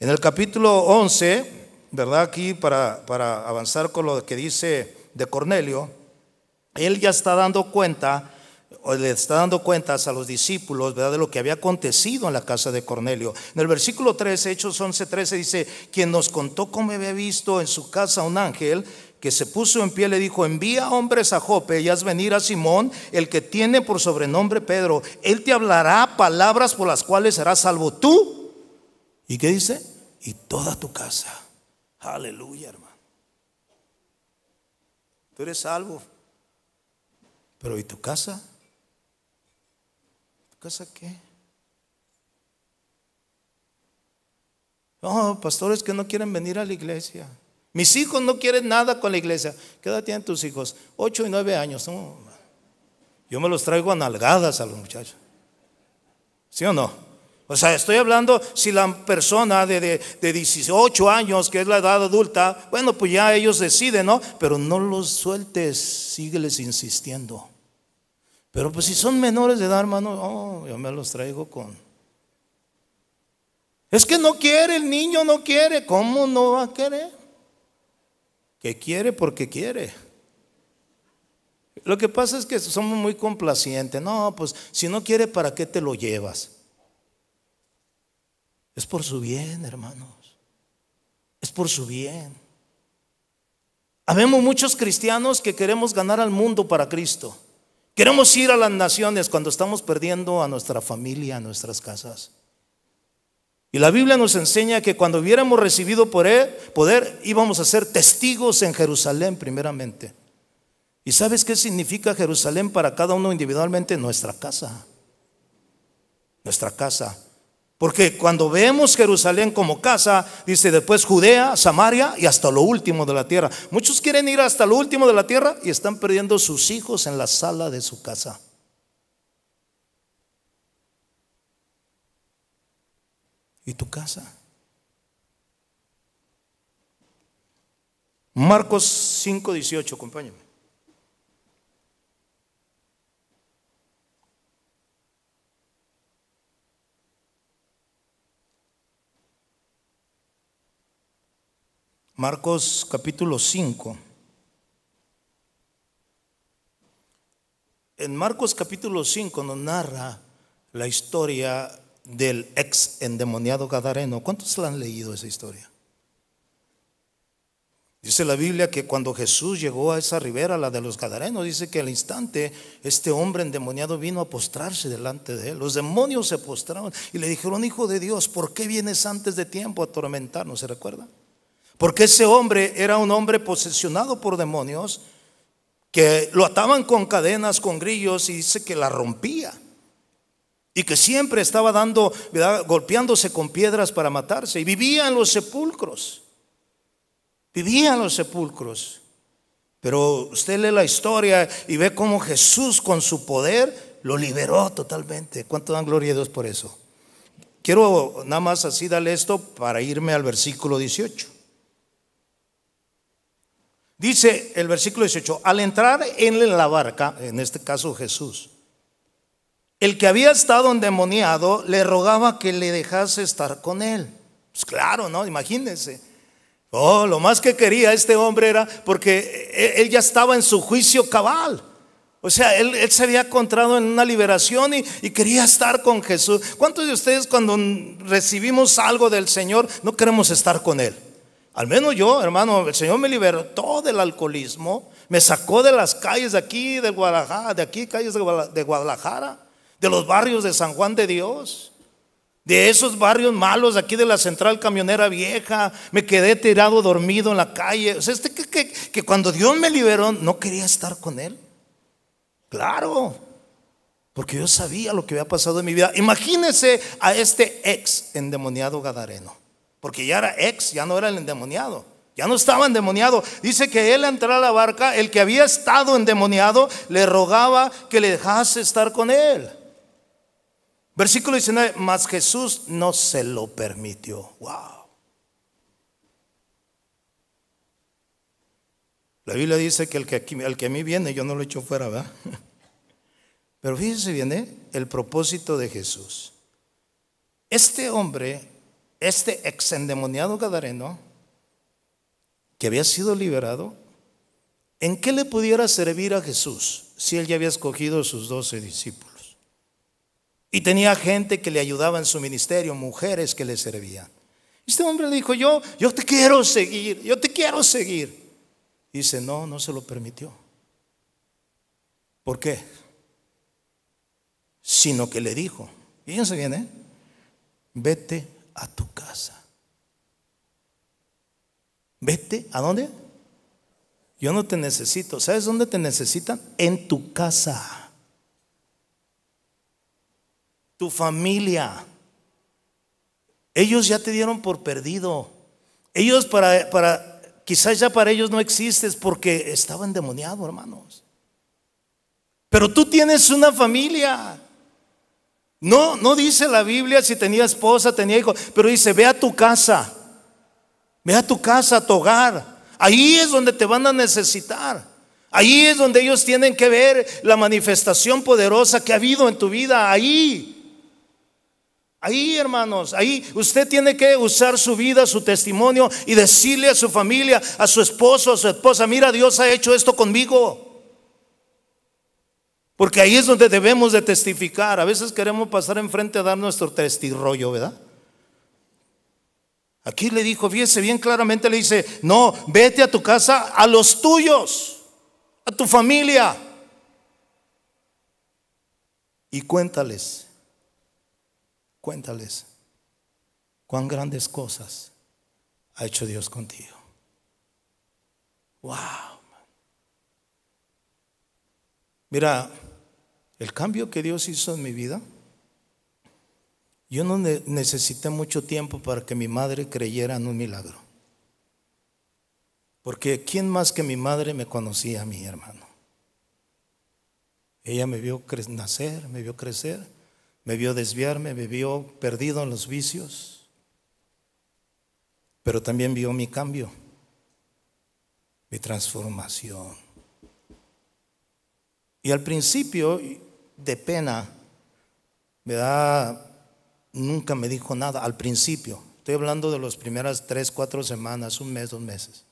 En el capítulo 11, ¿verdad? Aquí para, para avanzar con lo que dice de Cornelio, él ya está dando cuenta o le está dando cuentas a los discípulos, ¿verdad? De lo que había acontecido en la casa de Cornelio. En el versículo 13, Hechos 11, 13 dice, quien nos contó cómo había visto en su casa un ángel que se puso en pie, le dijo, envía hombres a Jope y haz venir a Simón, el que tiene por sobrenombre Pedro. Él te hablará palabras por las cuales serás salvo tú. ¿Y qué dice? Y toda tu casa. Aleluya, hermano. Tú eres salvo. Pero ¿y tu casa? ¿Tu casa qué? pastores que no quieren venir a la iglesia. Mis hijos no quieren nada con la iglesia. ¿Qué edad tienen tus hijos? Ocho y nueve años. yo me los traigo a nalgadas a los muchachos. ¿Sí o no? O sea, estoy hablando si la persona de, de, 18 años, que es la edad adulta, bueno, pues ya ellos deciden, ¿no? Pero no los sueltes, sígueles insistiendo. Pero pues si son menores de edad, hermano, yo me los traigo con... Es que no quiere, el niño no quiere, ¿cómo no va a querer? que quiere porque quiere. Lo que pasa es que somos muy complacientes. No, pues si no quiere, ¿para qué te lo llevas? Es por su bien, hermanos. Es por su bien. Habemos muchos cristianos que queremos ganar al mundo para Cristo. Queremos ir a las naciones cuando estamos perdiendo a nuestra familia, a nuestras casas. Y la Biblia nos enseña que cuando hubiéramos recibido poder, íbamos a ser testigos en Jerusalén primeramente. ¿Y sabes qué significa Jerusalén para cada uno individualmente? Nuestra casa. Nuestra casa. Porque cuando vemos Jerusalén como casa, dice después Judea, Samaria y hasta lo último de la tierra. Muchos quieren ir hasta lo último de la tierra y están perdiendo sus hijos en la sala de su casa. ¿Y tu casa? Marcos 5, 18, acompáñame. Marcos capítulo 5. En Marcos capítulo 5 nos narra la historia del ex endemoniado Gadareno. ¿Cuántos la han leído esa historia? Dice la Biblia que cuando Jesús llegó a esa ribera, la de los Gadarenos, dice que al instante este hombre endemoniado vino a postrarse delante de él. Los demonios se postraron y le dijeron, Hijo de Dios, ¿por qué vienes antes de tiempo a atormentarnos? ¿Se recuerda? Porque ese hombre era un hombre posesionado por demonios que lo ataban con cadenas, con grillos y dice que la rompía y que siempre estaba dando, golpeándose con piedras para matarse. Y vivía en los sepulcros. Vivía en los sepulcros. Pero usted lee la historia y ve cómo Jesús con su poder lo liberó totalmente. ¿Cuánto dan gloria a Dios por eso? Quiero nada más así darle esto para irme al versículo 18. Dice el versículo 18, al entrar en la barca, en este caso Jesús, el que había estado endemoniado le rogaba que le dejase estar con él. Pues claro, ¿no? Imagínense. Oh, lo más que quería este hombre era porque e, e, él ya estaba en su juicio cabal. O sea, él, se había encontrado en una liberación y, quería estar con Jesús. ¿Cuántos de ustedes cuando recibimos algo del Señor no queremos estar con Él? Al menos yo, hermano, el Señor me libertó del alcoholismo, me sacó de las calles de aquí, de Guadalajara, de aquí, calles de Guadalajara de los barrios de San Juan de Dios, de esos barrios malos aquí de la central camionera vieja, me quedé tirado dormido en la calle. O sea, este que, cuando Dios me liberó no quería estar con él. Claro, porque yo sabía lo que había pasado en mi vida. Imagínese a este ex endemoniado gadareno, porque ya era ex, ya no era el endemoniado. Ya no estaba endemoniado. Dice que él entró a la barca, el que había estado endemoniado le rogaba que le dejase estar con él. Versículo 19, mas Jesús no se lo permitió. Wow. La Biblia dice que el que, a mí viene, yo no lo echo fuera, ¿verdad? (laughs) Pero fíjense bien, ¿eh? el propósito de Jesús. Este hombre, este exendemoniado gadareno, que había sido liberado, ¿en qué le pudiera servir a Jesús si él ya había escogido a sus doce discípulos? Y tenía gente que le ayudaba en su ministerio, mujeres que le servían. Este hombre le dijo, yo, yo te quiero seguir, yo te quiero seguir. Y dice, no, no se lo permitió. ¿Por qué? Sino que le dijo, fíjense bien, viene? ¿eh? vete a tu casa. Vete, ¿a dónde? Yo no te necesito. ¿Sabes dónde te necesitan? En tu casa tu familia. Ellos ya te dieron por perdido. Ellos para, para, quizás ya para ellos no existes porque estaba endemoniado, hermanos. Pero tú tienes una familia. No, no dice la Biblia si tenía esposa, tenía hijos, pero dice, ve a tu casa, ve a tu casa, a tu hogar. Ahí es donde te van a necesitar. Ahí es donde ellos tienen que ver la manifestación poderosa que ha habido en tu vida. Ahí. Ahí, hermanos, ahí usted tiene que usar su vida, su testimonio y decirle a su familia, a su esposo, a su esposa, mira, Dios ha hecho esto conmigo. Porque ahí es donde debemos de testificar. A veces queremos pasar enfrente a dar nuestro testirrollo, ¿verdad? Aquí le dijo, fíjese bien claramente, le dice, no, vete a tu casa, a los tuyos, a tu familia, y cuéntales Cuéntales cuán grandes cosas ha hecho Dios contigo. Wow. Mira, el cambio que Dios hizo en mi vida, yo no necesité mucho tiempo para que mi madre creyera en un milagro. Porque ¿quién más que mi madre me conocía a mi hermano? Ella me vio nacer, me vio crecer me vio desviarme, me vio perdido en los vicios, pero también vio mi cambio, mi transformación. Y al principio, de pena, me da, Nunca me dijo nada, al principio. Estoy hablando de las primeras tres, cuatro semanas, un mes, dos meses.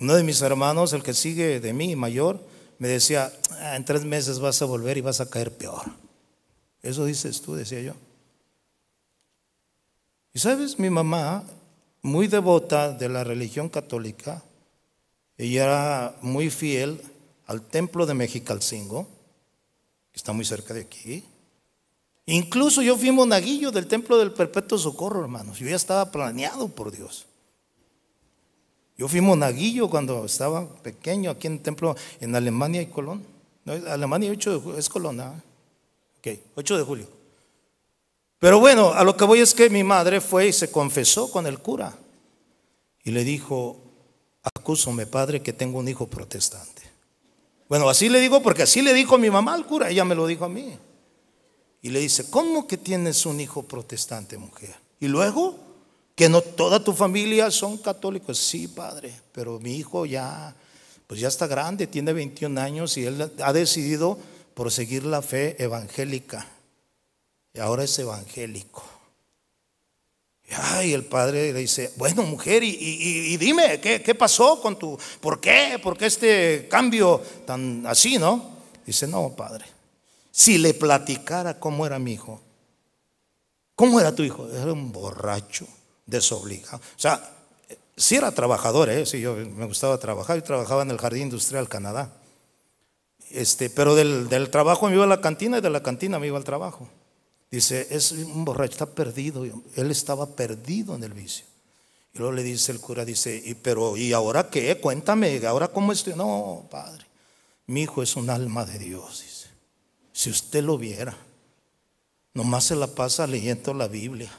Uno de mis hermanos, el que sigue de mí, mayor, me decía, ah, en tres meses vas a volver y vas a caer peor. Eso dices tú, decía yo. Y sabes, mi mamá, muy devota de la religión católica, ella era muy fiel al templo de Mexicalcingo, que está muy cerca de aquí. Incluso yo fui monaguillo del templo del perpetuo socorro, hermanos. Yo ya estaba planeado por Dios. Yo fui monaguillo cuando estaba pequeño aquí en el templo en Alemania y Colón. No, Alemania es Colón, ¿ah? Ok, 8 de julio. Pero bueno, a lo que voy es que mi madre fue y se confesó con el cura. Y le dijo, acúsome padre que tengo un hijo protestante. Bueno, así le digo porque así le dijo mi mamá al cura, ella me lo dijo a mí. Y le dice, ¿cómo que tienes un hijo protestante, mujer? Y luego, que no toda tu familia son católicos. Sí, padre, pero mi hijo ya, pues ya está grande, tiene 21 años y él ha decidido por seguir la fe evangélica. Y ahora es evangélico. Y el padre le dice, bueno, mujer, y, dime, ¿qué, pasó con tu, por qué, por qué este cambio tan así, no? Dice, no, padre, si le platicara cómo era mi hijo, ¿cómo era tu hijo? Era un borracho, desobligado. O sea, eh, si era trabajador, ¿eh? sí, yo me gustaba trabajar, yo trabajaba en el Jardín Industrial Canadá. Este, pero del, del trabajo me iba a la cantina y de la cantina me iba al trabajo. Dice, es un borracho, está perdido. Él estaba perdido en el vicio. Y luego le dice el cura, dice, y, pero ¿y ahora qué? Cuéntame, ¿ahora cómo estoy? No, padre, mi hijo es un alma de Dios, dice. Si usted lo viera, nomás se la pasa leyendo la Biblia.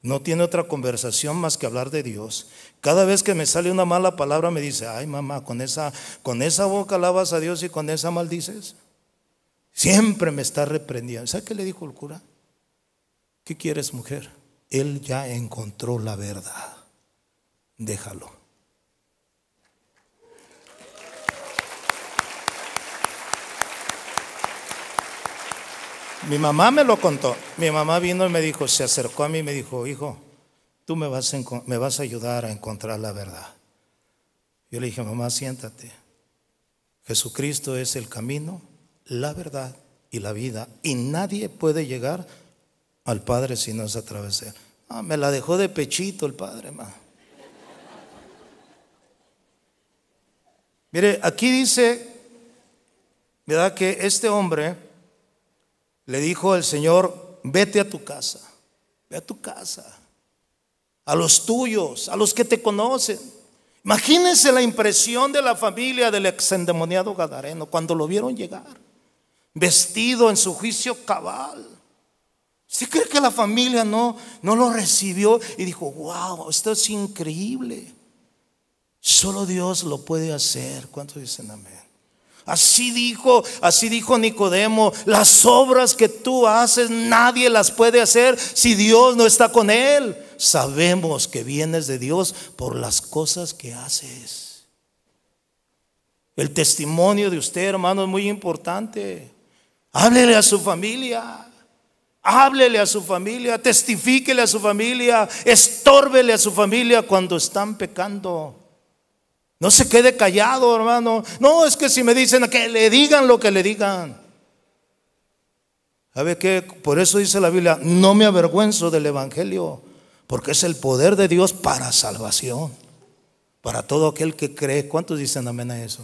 No tiene otra conversación más que hablar de Dios. Cada vez que me sale una mala palabra me dice, ay mamá, con esa, con esa boca alabas a Dios y con esa maldices. Siempre me está reprendiendo. ¿Sabe qué le dijo el cura? ¿Qué quieres, mujer? Él ya encontró la verdad. Déjalo. Mi mamá me lo contó. Mi mamá vino y me dijo, se acercó a mí y me dijo, hijo, tú me vas, a, ayudar a encontrar la verdad. Yo le dije, mamá, siéntate. Jesucristo es el camino, la verdad y la vida. Y nadie puede llegar al Padre si no es atravesar. Ah, me la dejó de pechito el Padre, ma. Mire, aquí dice, ¿verdad? Que este hombre le dijo al Señor, vete a tu casa, ve a tu casa a los tuyos, a los que te conocen. Imagínense la impresión de la familia del exendemoniado Gadareno cuando lo vieron llegar, vestido en su juicio cabal. ¿Usted cree que la familia no, no lo recibió y dijo, wow, esto es increíble? Solo Dios lo puede hacer. ¿Cuántos dicen amén? Así dijo, así dijo Nicodemo, las obras que tú haces nadie las puede hacer si Dios no está con él. Sabemos que vienes de Dios por las cosas que haces. El testimonio de usted, hermano, es muy importante. Háblele a su familia. Háblele a su familia, testifíquele a su familia, estórbele a su familia cuando están pecando. No se quede callado, hermano. No, es que si me dicen que le digan lo que le digan. ¿Sabe qué? Por eso dice la Biblia, no me avergüenzo del Evangelio, porque es el poder de Dios para salvación, para todo aquel que cree. ¿Cuántos dicen amén a eso?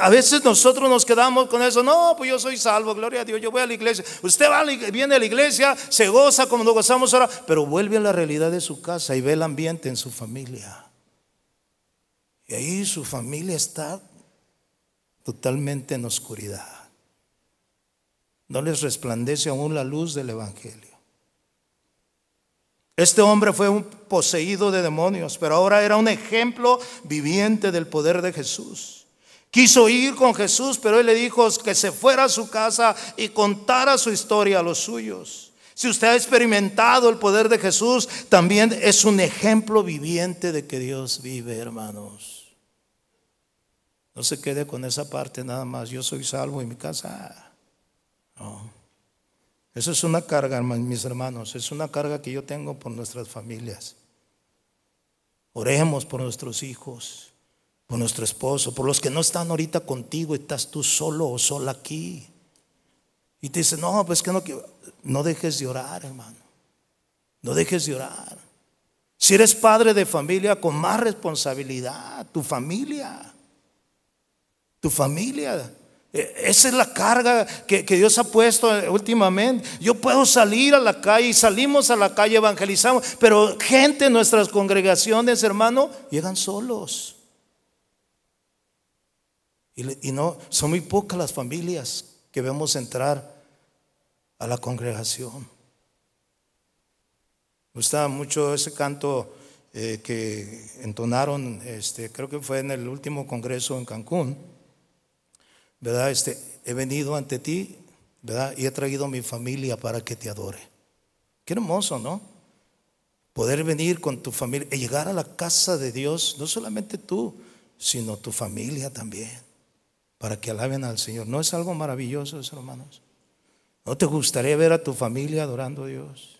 A veces nosotros nos quedamos con eso, no, pues yo soy salvo, gloria a Dios, yo voy a la iglesia. Usted va, viene a la iglesia, se goza como nos gozamos ahora, pero vuelve a la realidad de su casa y ve el ambiente en su familia. Y ahí su familia está totalmente en oscuridad. No les resplandece aún la luz del Evangelio. Este hombre fue un poseído de demonios, pero ahora era un ejemplo viviente del poder de Jesús. Quiso ir con Jesús, pero él le dijo que se fuera a su casa y contara su historia a los suyos. Si usted ha experimentado el poder de Jesús, también es un ejemplo viviente de que Dios vive, hermanos. No se quede con esa parte nada más. Yo soy salvo y mi casa. Eso es una carga, mis hermanos. Es una carga que yo tengo por nuestras familias. Oremos por nuestros hijos, por nuestro esposo, por los que no están ahorita contigo estás tú solo o sola aquí. Y te dicen, no, pues que no quiero. No dejes de orar, hermano. No dejes de orar. Si eres padre de familia, con más responsabilidad, tu familia tu familia. E, esa es la carga que, Dios ha puesto eh, últimamente. Yo puedo salir a la calle y salimos a la calle, evangelizamos, pero gente en nuestras congregaciones, hermano, llegan solos. Y, no, son muy pocas las familias que vemos entrar a la congregación. Me gustaba mucho ese canto eh, que entonaron, este, creo que fue en el último congreso en Cancún ¿verdad? Este, he venido ante ti, ¿verdad? Y he traído a mi familia para que te adore. Qué hermoso, ¿no? Poder venir con tu familia y llegar a la casa de Dios, no solamente tú, sino tu familia también, para que alaben al Señor. ¿No es algo maravilloso hermanos? ¿No te gustaría ver a tu familia adorando a Dios?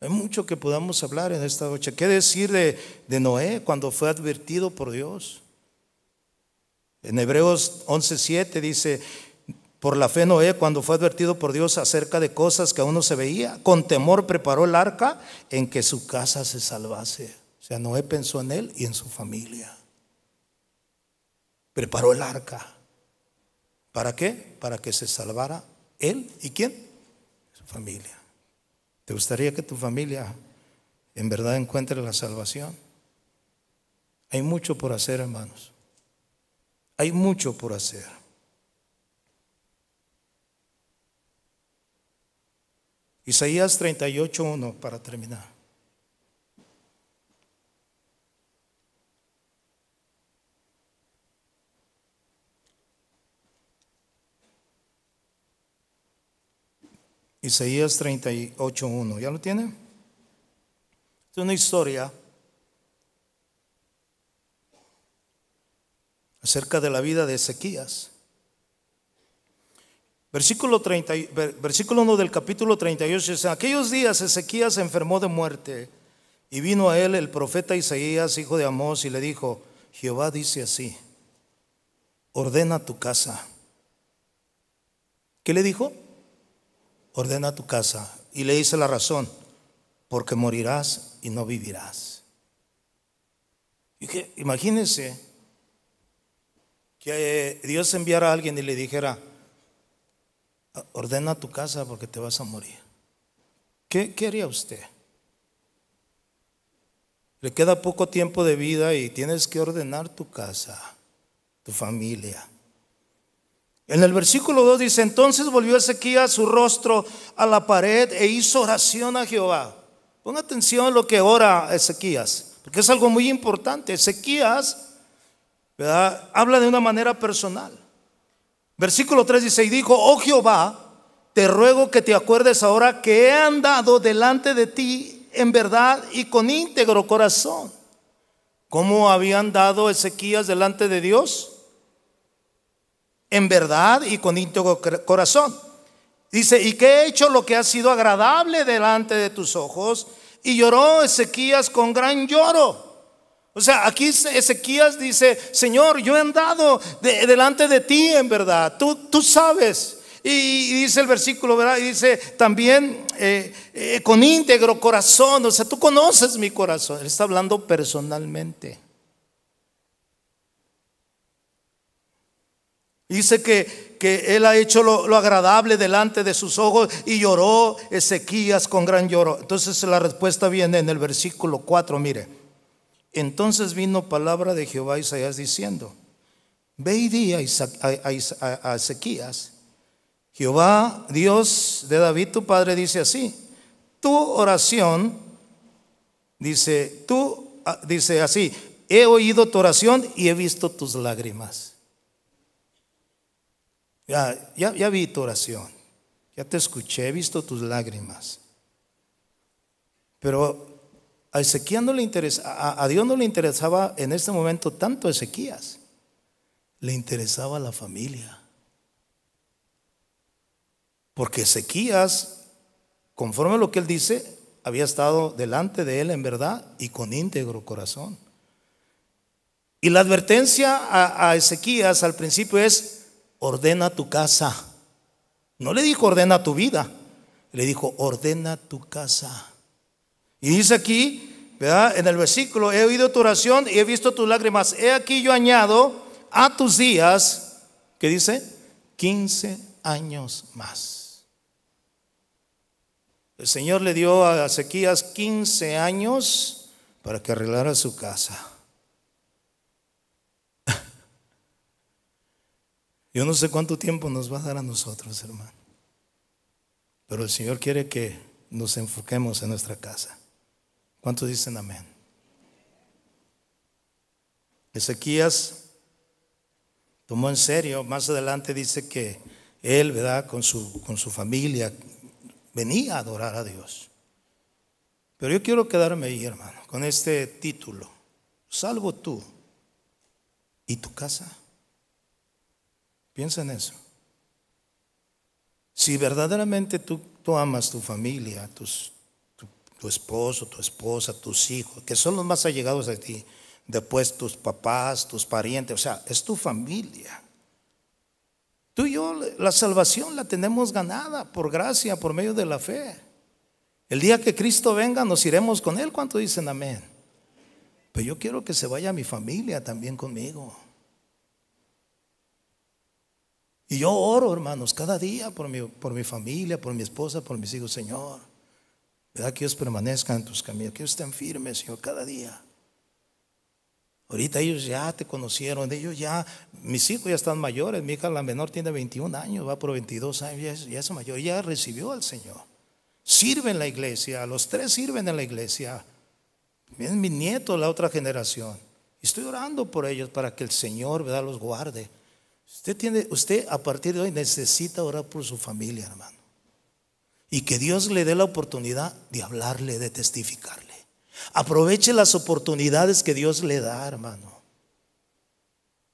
Hay mucho que podamos hablar en esta noche. ¿Qué decir de Noé cuando fue advertido por Dios? En Hebreos 11:7 dice, por la fe Noé, cuando fue advertido por Dios acerca de cosas que aún no se veía, con temor preparó el arca en que su casa se salvase. O sea, Noé pensó en él y en su familia. Preparó el arca. ¿Para qué? Para que se salvara él y quién? Su familia. ¿Te gustaría que tu familia en verdad encuentre la salvación? Hay mucho por hacer, hermanos. Hay mucho por hacer. Isaías 38.1 para terminar. Isaías 38.1. ¿Ya lo tiene? Es una historia acerca de la vida de Ezequías. Versículo, 30, versículo 1 del capítulo 38 dice, aquellos días Ezequías se enfermó de muerte y vino a él el profeta Isaías, hijo de Amós, y le dijo, Jehová dice así, ordena tu casa. ¿Qué le dijo? Ordena tu casa. Y le dice la razón, porque morirás y no vivirás. Y imagínense que eh, Dios enviara a alguien y le dijera, ordena tu casa porque te vas a morir. ¿Qué, haría usted? Le queda poco tiempo de vida y tienes que ordenar tu casa, tu familia. En el versículo 2 dice, entonces volvió Ezequías su rostro a la pared e hizo oración a Jehová. Pon atención a lo que ora Ezequías, porque es algo muy importante. Ezequías Habla de una manera personal. Versículo 3 dice, y dijo, oh Jehová, te ruego que te acuerdes ahora que he andado delante de ti en verdad y con íntegro corazón. ¿Cómo había andado Ezequías delante de Dios? En verdad y con íntegro corazón. Dice, y que he hecho lo que ha sido agradable delante de tus ojos. Y lloró Ezequías con gran lloro. O sea, aquí Ezequías dice, Señor, yo he andado delante de ti en verdad, tú, tú sabes. Y, dice el versículo, ¿verdad? Y dice también eh, eh, con íntegro corazón, o sea, tú conoces mi corazón. Él está hablando personalmente. Dice que, él ha hecho lo, lo, agradable delante de sus ojos y lloró Ezequías con gran lloro. Entonces la respuesta viene en el versículo 4, mire. Entonces vino palabra de Jehová a Isaías diciendo, ve y di a, Ezequías, Jehová, Dios de David, tu padre, dice así, tu oración, dice, tú, ah, dice así, he oído tu oración y he visto tus lágrimas. Ya, ya, ya vi tu oración, ya te escuché, he visto tus lágrimas. Pero a, no le a, Dios no le interesaba en este momento tanto Ezequías, le interesaba la familia. Porque Ezequías, conforme a lo que él dice, había estado delante de él en verdad y con íntegro corazón. Y la advertencia a, a, Ezequías al principio es, ordena tu casa. No le dijo ordena tu vida, le dijo ordena tu casa. Y dice aquí, En el versículo, he oído tu oración y he visto tus lágrimas. He aquí yo añado a tus días, que dice? 15 años más. El Señor le dio a Ezequías 15 años para que arreglara su casa. (laughs) Yo no sé cuánto tiempo nos va a dar a nosotros, hermano. Pero el Señor quiere que nos enfoquemos en nuestra casa. ¿Cuántos dicen amén? Ezequías tomó en serio, más adelante dice que él, ¿verdad? Con su, con su familia venía a adorar a Dios. Pero yo quiero quedarme ahí, hermano, con este título. Salvo tú y tu casa. Piensa en eso. Si verdaderamente tú, tú amas tu familia, tus, tu esposo, tu esposa, tus hijos, que son los más allegados a ti. Después tus papás, tus parientes, o sea, es tu familia. Tú y yo la salvación la tenemos ganada por gracia, por medio de la fe. El día que Cristo venga nos iremos con Él. ¿Cuánto dicen amén? Pero yo quiero que se vaya mi familia también conmigo. Y yo oro, hermanos, cada día por mi, por mi familia, por mi esposa, por mis hijos, Señor. Que ellos permanezcan en tus caminos, que ellos estén firmes, Señor, cada día. Ahorita ellos ya te conocieron, ellos ya, mis hijos ya están mayores, mi hija la menor tiene 21 años, va por 22 años, ya es, mayor, ya recibió al Señor. Sirve en la iglesia, los tres sirven en la iglesia. Vienen mi nieto, la otra generación. Estoy orando por ellos para que el Señor los guarde. Usted, tiene, usted a partir de hoy necesita orar por su familia, hermano y que Dios le dé la oportunidad de hablarle, de testificarle. Aproveche las oportunidades que Dios le da, hermano.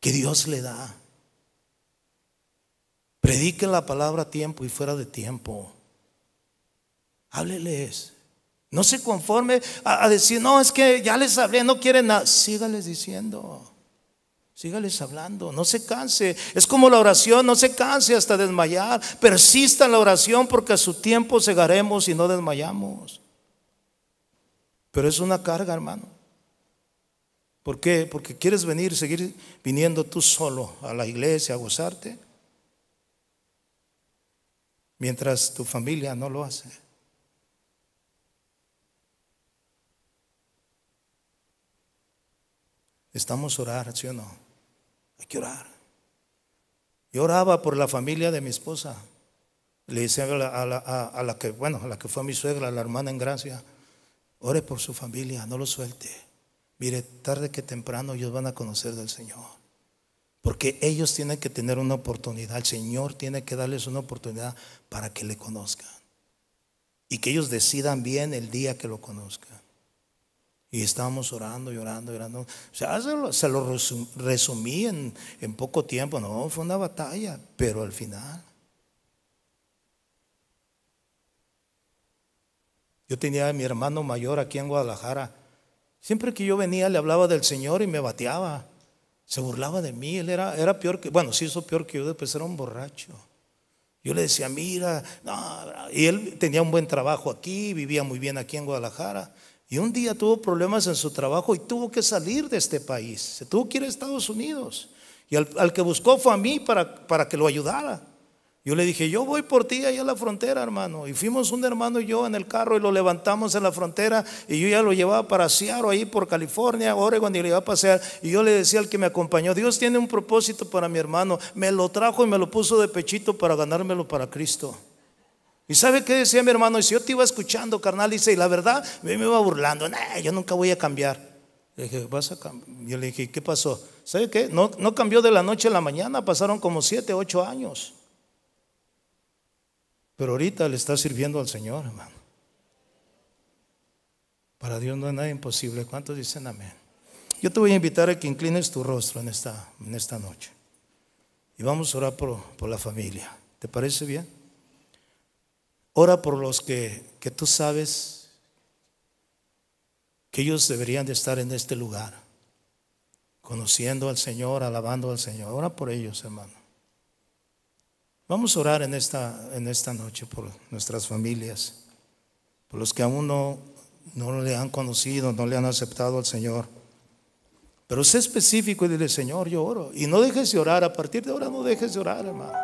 Que Dios le da. Predique la palabra a tiempo y fuera de tiempo. Hábleles. No se conforme a, decir, no, es que ya les hablé, no quieren nada. Sígales diciendo. Sígales hablando, no se canse. Es como la oración, no se canse hasta desmayar. Persista en la oración porque a su tiempo cegaremos y no desmayamos. Pero es una carga, hermano. ¿Por qué? Porque quieres venir, seguir viniendo tú solo a la iglesia a gozarte. Mientras tu familia no lo hace. Estamos orar, ¿sí o no? Hay que orar. Yo oraba por la familia de mi esposa. Le decía a la, que, bueno, a la que fue mi suegra, la hermana en gracia, ore por su familia, no lo suelte. Mire, tarde que temprano ellos van a conocer del Señor. Porque ellos tienen que tener una oportunidad, el Señor tiene que darles una oportunidad para que le conozcan. Y que ellos decidan bien el día que lo conozcan. Y estábamos orando, llorando, llorando. O sea, se lo, resumí en, en, poco tiempo. No, fue una batalla, pero al final. Yo tenía a mi hermano mayor aquí en Guadalajara. Siempre que yo venía le hablaba del Señor y me bateaba. Se burlaba de mí. Él era, era peor que, bueno, sí hizo peor que yo, después era un borracho. Yo le decía, mira, y él tenía un buen trabajo aquí, vivía muy bien aquí en Guadalajara. Y un día tuvo problemas en su trabajo y tuvo que salir de este país. Se tuvo que ir a Estados Unidos. Y al, que buscó fue a mí para, para que lo ayudara. Yo le dije, yo voy por ti allá a la frontera, hermano. Y fuimos un hermano y yo en el carro y lo levantamos en la frontera. Y yo ya lo llevaba para Seattle, ahí por California, Oregon, y le iba a pasear. Y yo le decía al que me acompañó, Dios tiene un propósito para mi hermano. Me lo trajo y me lo puso de pechito para ganármelo para Cristo. ¿Y sabe qué decía mi hermano? Y si yo te iba escuchando, carnal, dice, y la verdad, me iba burlando, yo nunca voy a cambiar. Le dije, ¿vas a Yo le dije, ¿qué pasó? ¿Sabe qué? No, no cambió de la noche a la mañana, pasaron como siete, ocho años. Pero ahorita le está sirviendo al Señor, hermano. Para Dios no hay nada imposible. ¿Cuántos dicen amén? Yo te voy a invitar a que inclines tu rostro en esta, en esta noche. Y vamos a orar por, por la familia. ¿Te parece bien? Ora por los que, tú sabes que ellos deberían de estar en este lugar, conociendo al Señor, alabando al Señor. Ora por ellos, hermano. Vamos a orar en esta, en esta noche por nuestras familias, por los que aún no, no le han conocido, no le han aceptado al Señor. Pero sé específico y dile, Señor, yo oro. Y no dejes de orar, a partir de ahora no dejes de orar, hermano.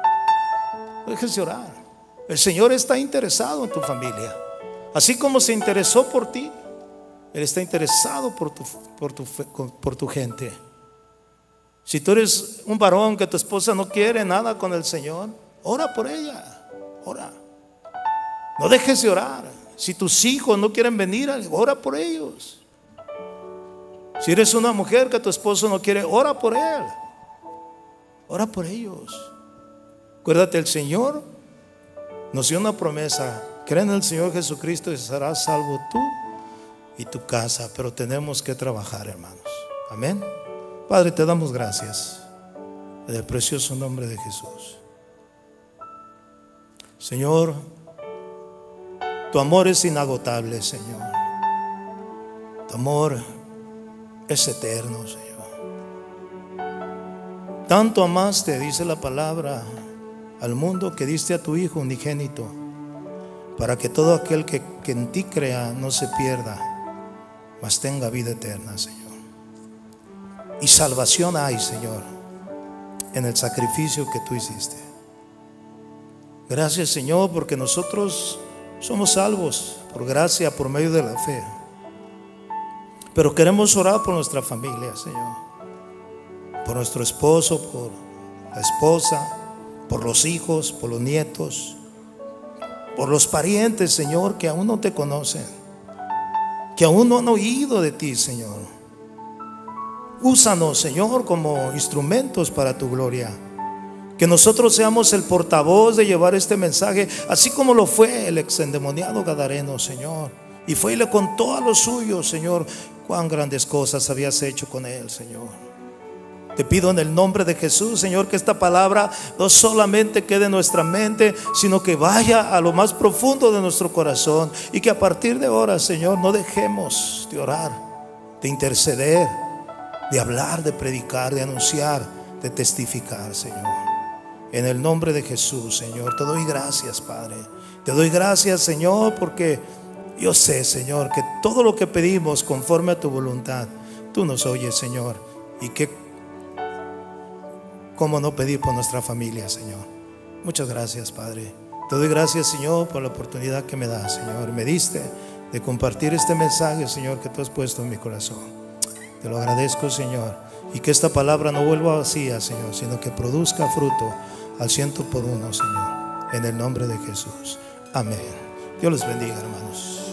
No dejes de orar. El Señor está interesado en tu familia. Así como se interesó por ti, Él está interesado por tu, por por tu gente. Si tú eres un varón que tu esposa no quiere nada con el Señor, ora por ella, ora. No dejes de orar. Si tus hijos no quieren venir, ora por ellos. Si eres una mujer que tu esposo no quiere, ora por él. Ora por ellos. Acuérdate, el Señor nos dio una promesa, cree en el Señor Jesucristo y serás salvo tú y tu casa, pero tenemos que trabajar, hermanos. Amén. Padre, te damos gracias en el precioso nombre de Jesús. Señor, tu amor es inagotable, Señor. Tu amor es eterno, Señor. Tanto amaste, dice la palabra, al mundo que diste a tu Hijo unigénito, para que todo aquel que, en ti crea no se pierda, mas tenga vida eterna, Señor. Y salvación hay, Señor, en el sacrificio que tú hiciste. Gracias, Señor, porque nosotros somos salvos por gracia, por medio de la fe. Pero queremos orar por nuestra familia, Señor. Por nuestro esposo, por la esposa, por los hijos, por los nietos, por los parientes, Señor, que aún no te conocen, que aún no han oído de ti, Señor. Úsanos, Señor, como instrumentos para tu gloria. Que nosotros seamos el portavoz de llevar este mensaje, así como lo fue el exendemoniado Gadareno, Señor. Y fue y le contó a los suyos, Señor, cuán grandes cosas habías hecho con él, Señor. Te pido en el nombre de Jesús, Señor, que esta palabra no solamente quede en nuestra mente, sino que vaya a lo más profundo de nuestro corazón y que a partir de ahora, Señor, no dejemos de orar, de interceder, de hablar, de predicar, de anunciar, de testificar, Señor. En el nombre de Jesús, Señor, te doy gracias, Padre. Te doy gracias, Señor, porque yo sé, Señor, que todo lo que pedimos conforme a tu voluntad, tú nos oyes, Señor. Y que ¿Cómo no pedir por nuestra familia, Señor? Muchas gracias, Padre. Te doy gracias, Señor, por la oportunidad que me das, Señor. Me diste de compartir este mensaje, Señor, que tú has puesto en mi corazón. Te lo agradezco, Señor. Y que esta palabra no vuelva vacía, Señor, sino que produzca fruto al ciento por uno, Señor. En el nombre de Jesús. Amén. Dios los bendiga, hermanos.